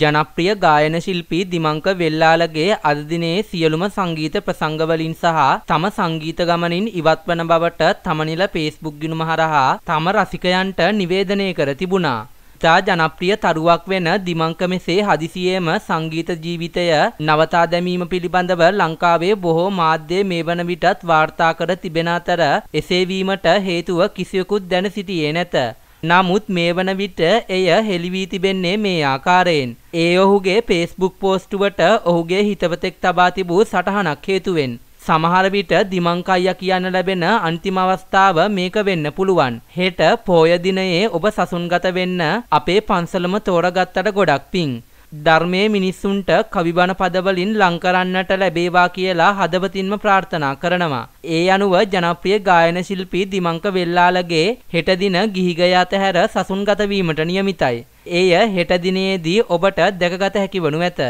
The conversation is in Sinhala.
ජනප්‍රිය ගායන ශිල්පී දිමංක වෙල්ලාලගේ අද දිනේ සියලුම සංගීත ප්‍රසංගවලින් සහ තම සංගීත ගමනින් ඉවත් වන බවට තමනිල ෆේස්බුක් ගිණුම හරහා තම රසිකයන්ට නිවේදනය කර තිබුණා. ඉතා ජනප්‍රිය තරුවක් වෙන දිමංක මෙසේ හදිසියේම සංගීත ජීවිතය නවතා දැමීම පිළිබඳව ලංකාවේ බොහෝ මාධ්‍ය මේ වන විටත් වාර්තා කර තිබෙන අතර එසේ වීමට හේතුව කිසිවෙකුත් දැන සිටියේ නැත. නමුත් මේ වන විට එය හෙළිවී තිබෙන්නේ මේ ආකාරයෙන්. ඒ ඔහුගේ Facebook පෝස්ටුවට ඔහුගේ හිතවතෙක් තබා තිබූ සටහනක් හේතුවෙන්. සමහර විට දිමංකයියා කියන්න ලැබෙන අන්තිම අවස්ථාව මේක වෙන්න පුළුවන්. හෙට පෝය දිනයේ ඔබ සසුන්ගත වෙන්න අපේ පන්සලම තෝරගත්තට ගොඩක් පිං. ධර්මයේ මිනිස්සුන්ට කවිබණ පදවලින් ලං කරන්නට ලැබේවා කියලා හදවතින්ම ප්‍රාර්ථනා කරනවා. ඒ අනුව ජනප්‍රිය ගායන ශිල්පී දිමංක වෙල්ලාලගේ හෙට දින ගිහිගය අතහැර සසුන්ගත වීමට නියමිතයි. එය හෙට දිනේදී ඔබට දැකගත හැකි වනු ඇත.